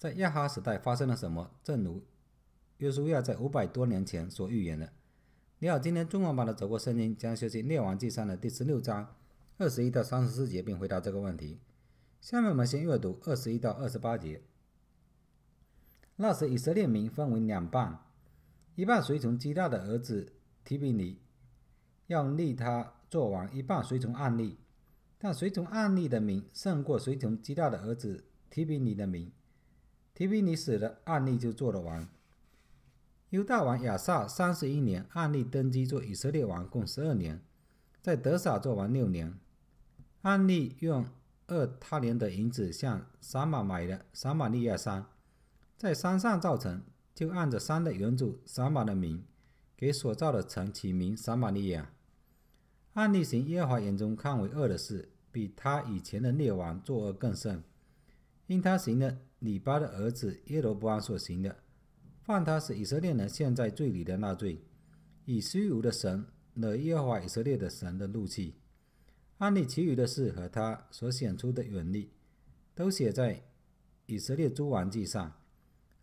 在亚哈时代发生了什么？正如约书亚在五百多年前所预言的。你好，今天中文版的《走过圣经》将学习《列王记上》的第十六章二十一到三十四节，并回答这个问题。下面我们先阅读二十一到二十八节。那时以色列民分为两半，一半随从基大儿子提比尼，要立他做王；一半随从暗利，但随从暗利的名胜过随从基大儿子提比尼的名。提比尼死了，案例就做得完。犹大王亚萨三十一年，案例登基做以色列王，共十二年，在德撒做完六年。案例用二他连的银子向撒马买的撒马利亚山，在山上造城，就按着山的原主撒马的名，给所造的城起名撒马利亚。案例行耶和华眼中看为恶的事，比他以前的列王作恶更甚，因他行的。里巴的儿子耶罗波安所行的，犯他是以色列人现在罪里的那罪，以虚无的神惹耶和华以色列的神的怒气。安利其余的事和他所显出的原力，都写在以色列诸王记上。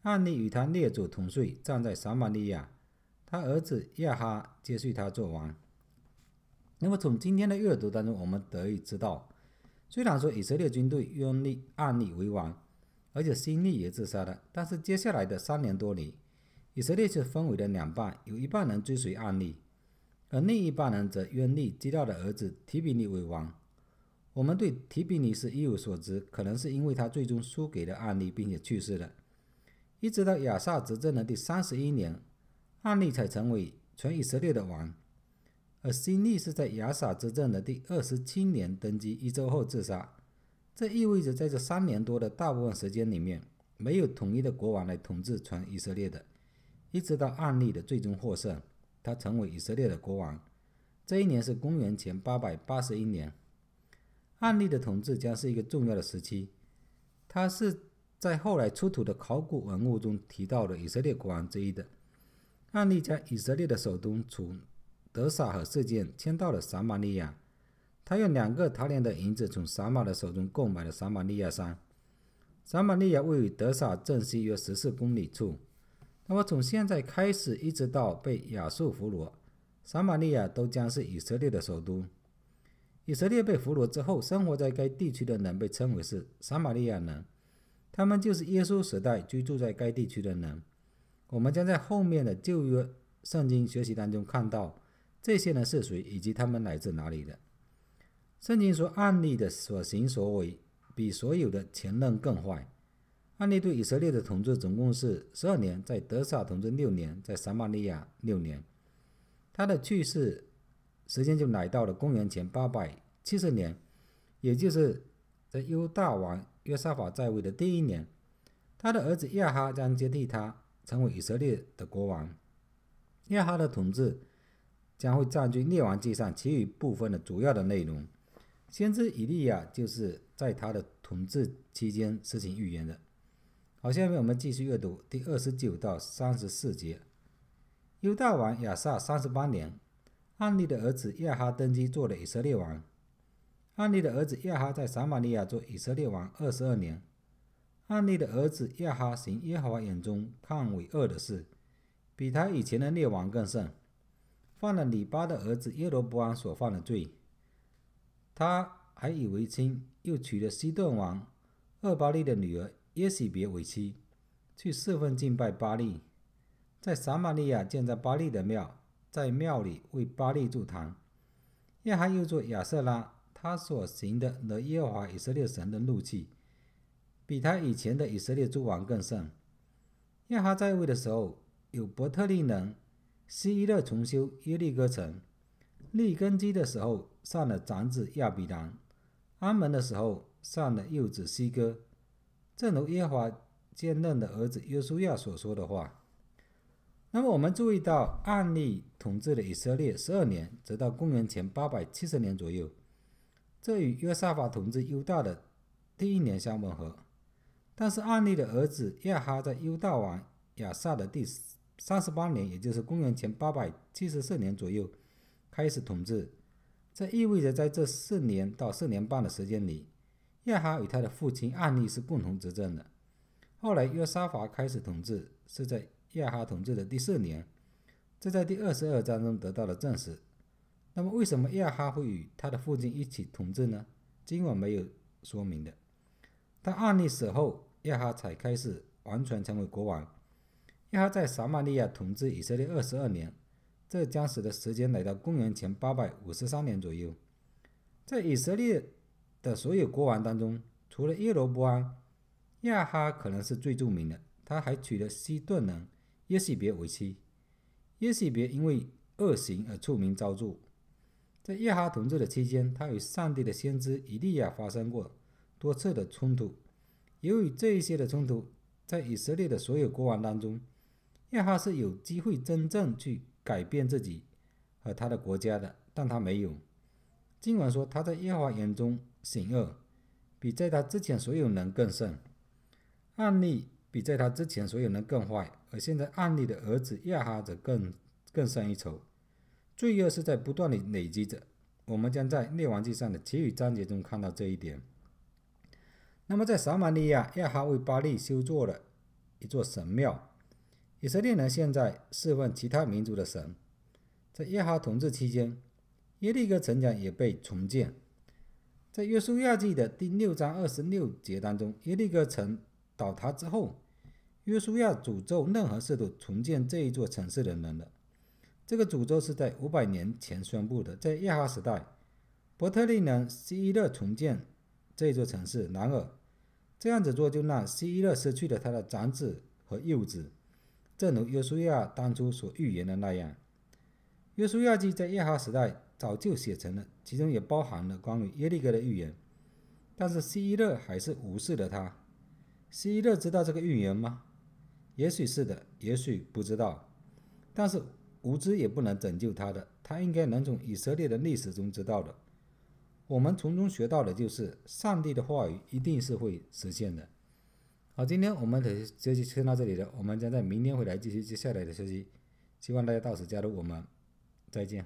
安利与他列祖同岁，站在撒马利亚。他儿子亚哈接续他做王。那么从今天的阅读当中，我们得以知道，虽然说以色列军队拥立安利为王。而且辛利也自杀了。但是接下来的三年多里，以色列是分为了两半，有一半人追随安利，而另一半人则拥立基道的儿子提比尼为王。我们对提比尼是一无所知，可能是因为他最终输给了安利，并且去世了。一直到亚撒执政的第三十一年，安利才成为全以色列的王。而新利是在亚撒执政的第二十七年登基一周后自杀。这意味着，在这三年多的大部分时间里面，没有统一的国王来统治全以色列的，一直到案例的最终获胜，他成为以色列的国王。这一年是公元前八百八十一年。案例的统治将是一个重要的时期，他是在后来出土的考古文物中提到的以色列国王之一的。案例将以色列的首都从德萨和色监迁到了撒马利亚。他用两个桃连的银子从撒马的手中购买了撒马利亚山。撒马利亚位于德萨镇西约十四公里处。那么从现在开始一直到被亚述俘虏，撒马利亚都将是以色列的首都。以色列被俘虏之后，生活在该地区的人被称为是撒马利亚人。他们就是耶稣时代居住在该地区的人。我们将在后面的旧约圣经学习当中看到这些人是谁，以及他们来自哪里的。圣经说，安利的所行所为比所有的前任更坏。安利对以色列的统治总共是十二年，在德萨统治六年，在撒马利亚六年。他的去世时间就来到了公元前八百七十年，也就是在犹大王约沙法在位的第一年。他的儿子亚哈将接替他，成为以色列的国王。亚哈的统治将会占据《列王记》上其余部分的主要的内容。先知以利亚就是在他的统治期间实行预言的。好，下面我们继续阅读第二十九到三十四节。犹大王亚撒三十八年，暗利的儿子亚哈登基做了以色列王。暗利的儿子亚哈在撒玛利亚做以色列王二十二年。暗利的儿子亚哈行耶和华眼中看为恶的事，比他以前的列王更甚，犯了李巴的儿子耶罗伯安所犯的罪。他还以为亲，又娶了西顿王厄巴利的女儿耶喜别为妻，去四分敬拜巴利，在撒马利亚建造巴利的庙，在庙里为巴利祝坛。耶哈又做亚瑟拉，他所行的惹耶和华以色列神的怒气，比他以前的以色列诸王更甚。耶哈在位的时候，有伯特利人希伊勒重修耶利哥城。立根基的时候，上了长子亚比兰，安门的时候，上了幼子西哥。正如耶和华兼任的儿子约书亚所说的话。那么，我们注意到暗利统治了以色列十二年，直到公元前八百七十年左右，这与约沙法统治犹大的第一年相吻合。但是，暗利的儿子亚哈在犹大王亚萨的第三十八年，也就是公元前八百七十四年左右。开始统治，这意味着在这四年到四年半的时间里，亚哈与他的父亲案例是共同执政的。后来约沙法开始统治是在亚哈统治的第四年，这在第二十二章中得到了证实。那么，为什么亚哈会与他的父亲一起统治呢？经文没有说明的。但案例死后，亚哈才开始完全成为国王。亚哈在撒马利亚统治以色列二十二年。这将使得时间来到公元前八百五十三年左右。在以色列的所有国王当中，除了耶罗波安，亚哈可能是最著名的。他还娶了希顿人耶西别为妻。耶西别因为恶行而臭名昭著。在亚哈统治的期间，他与上帝的先知以利亚发生过多次的冲突。由于这一些的冲突，在以色列的所有国王当中，亚哈是有机会真正去。改变自己和他的国家的，但他没有。尽管说他在耶和华眼中行恶，比在他之前所有人更甚，暗例比在他之前所有人更坏，而现在暗例的儿子亚哈则更更胜一筹。罪恶是在不断的累积着。我们将在列王记上的其余章节中看到这一点。那么，在撒马利亚，亚哈为巴利修作了一座神庙。以色列人现在侍奉其他民族的神。在耶哈统治期间，耶利哥城墙也被重建。在约书亚记的第六章二十六节当中，耶利哥城倒塌之后，约书亚诅咒任何试图重建这一座城市的人了。这个诅咒是在五百年前宣布的。在耶哈时代，伯特利人希勒重建这座城市，然而这样子做就让希伊勒失去了他的长子和幼子。正如约书亚当初所预言的那样，约书亚记在耶和时代早就写成了，其中也包含了关于耶利哥的预言。但是希一勒还是无视了他。希一勒知道这个预言吗？也许是的，也许不知道。但是无知也不能拯救他的，他应该能从以色列的历史中知道的。我们从中学到的就是，上帝的话语一定是会实现的。好，今天我们的学习就到这里了。我们将在明天回来继续接下来的学习，希望大家到时加入我们，再见。